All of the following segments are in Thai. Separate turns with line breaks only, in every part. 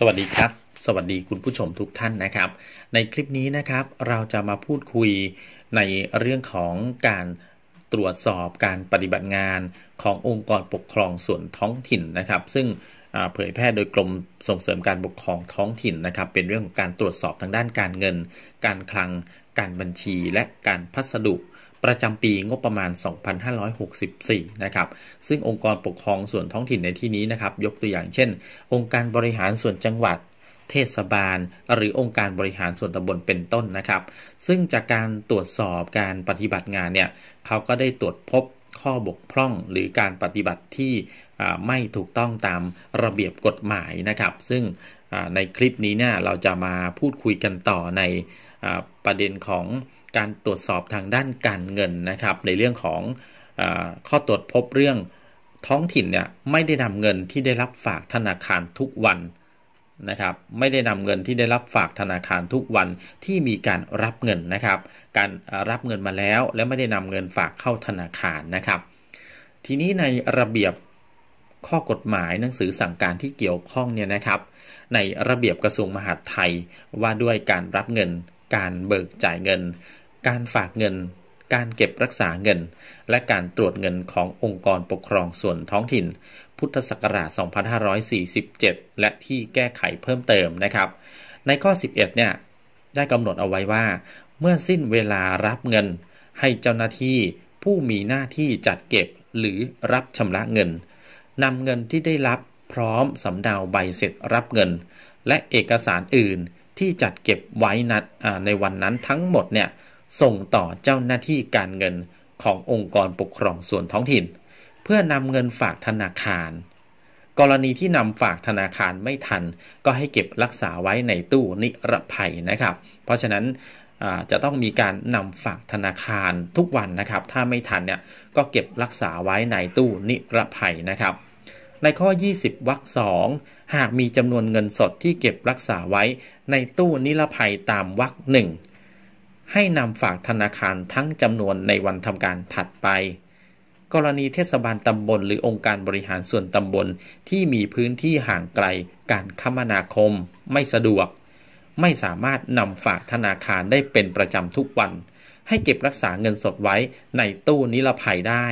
สวัสดีครับ สวัสดีคุณผู้ชมทุกท่านนะครับ ในคลิปนี้นะครับ เราจะมาพูดคุยในเรื่องของการตรวจสอบการปฏิบัติงาน ขององค์กรปกครองส่วนท้องถิ่นนะครับ ซึ่งเผยแพร่โดยกรมส่งเสริมการปกครองท้องถิ่นนะครับเป็นเรื่องของการตรวจสอบทางด้านการเงิน การคลังการบัญชี และการพัสดุประจำปีงบประมาณ 2564 นะครับ ซึ่งองค์กรปกครองส่วนท้องถิ่นในที่นี้นะครับ ยกตัวอย่างเช่น องค์การบริหารส่วนจังหวัด เทศบาลหรือองค์การบริหารส่วนตำบล เป็นต้นนะครับ ซึ่งจากการตรวจสอบการปฏิบัติงานเนี่ยเขาก็ได้ตรวจพบข้อบกพร่องหรือการปฏิบัติที่ไม่ถูกต้องตามระเบียบกฎหมายนะครับ ซึ่งในคลิปนี้เนี่ยเราจะมาพูดคุยกันต่อในประเด็นของการตรวจสอบทางด้านการเงินนะครับ ในเรื่องของอข้อตรวจพบเรื่องท้องถิ่นเนี่ยไม่ได้นำเงินที่ได้รับฝากธนาคารทุกวันนะครับ ไม่ได้นำเงินที่ได้รับฝากธนาคารทุกวันที่มีการรับเงินนะครับ การรับเงินมาแล้ว และไม่ได้นำเงินฝากเข้าธนาคารนะครับ ทีนี้ในระเบียบข้อกฎหมายหนังสือสั่งการที่เกี่ยวข้องเนี่ยนะครับ ในระเบียบกระทรวงมหาดไทยว่าด้วยการรับเงินการเบิกจ่ายเงินการฝากเงิน การเก็บรักษาเงิน และการตรวจเงินขององค์กรปกครองส่วนท้องถิ่น พุทธศักราช2547 และที่แก้ไขเพิ่มเติมนะครับ ในข้อ 11เนี่ยได้กำหนดเอาไว้ว่า เมื่อสิ้นเวลารับเงิน ให้เจ้าหน้าที่ผู้มีหน้าที่จัดเก็บหรือรับชำระเงินนำเงินที่ได้รับพร้อมสำเนาใบเสร็จรับเงิน และเอกสารอื่นที่จัดเก็บไว้นัดในวันนั้นทั้งหมดเนี่ยส่งต่อเจ้าหน้าที่การเงินขององค์กรปกครองส่วนท้องถิ่น เพื่อนำเงินฝากธนาคาร กรณีที่นำฝากธนาคารไม่ทัน ก็ให้เก็บรักษาไว้ในตู้นิรภัยนะครับ เพราะฉะนั้นจะต้องมีการนำฝากธนาคารทุกวันนะครับ ถ้าไม่ทันเนี่ยก็เก็บรักษาไว้ในตู้นิรภัยนะครับ ในข้อ 20วรรคสองหากมีจำนวนเงินสดที่เก็บรักษาไว้ในตู้นิรภัยตามวรรคหนึ่งให้นำฝากธนาคารทั้งจำนวนในวันทำการถัดไป กรณีเทศบาลตำบลหรือองค์การบริหารส่วนตำบลที่มีพื้นที่ห่างไกล การคมนาคม ไม่สะดวก ไม่สามารถนำฝากธนาคารได้เป็นประจำทุกวัน ให้เก็บรักษาเงินสดไว้ในตู้นิรภัยได้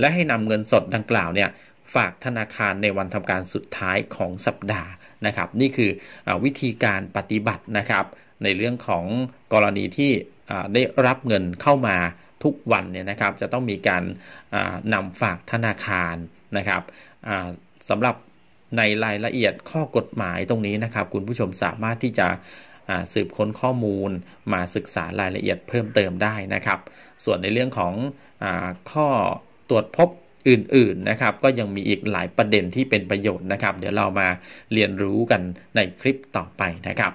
และให้นำเงินสดดังกล่าวเนี่ยฝากธนาคารในวันทำการสุดท้ายของสัปดาห์นะครับ นี่คืออวิธีการปฏิบัตินะครับ ในเรื่องของกรณีที่ได้รับเงินเข้ามาทุกวันเนี่ยนะครับ จะต้องมีการนำฝากธนาคารนะครับสำหรับในรายละเอียดข้อกฎหมายตรงนี้นะครับ คุณผู้ชมสามารถที่จะสืบค้นข้อมูลมาศึกษารายละเอียดเพิ่มเติมได้นะครับ ส่วนในเรื่องของอข้อตรวจพบอื่นๆนะครับ ก็ยังมีอีกหลายประเด็นที่เป็นประโยชน์นะครับ เดี๋ยวเรามาเรียนรู้กันในคลิปต่อไปนะครับ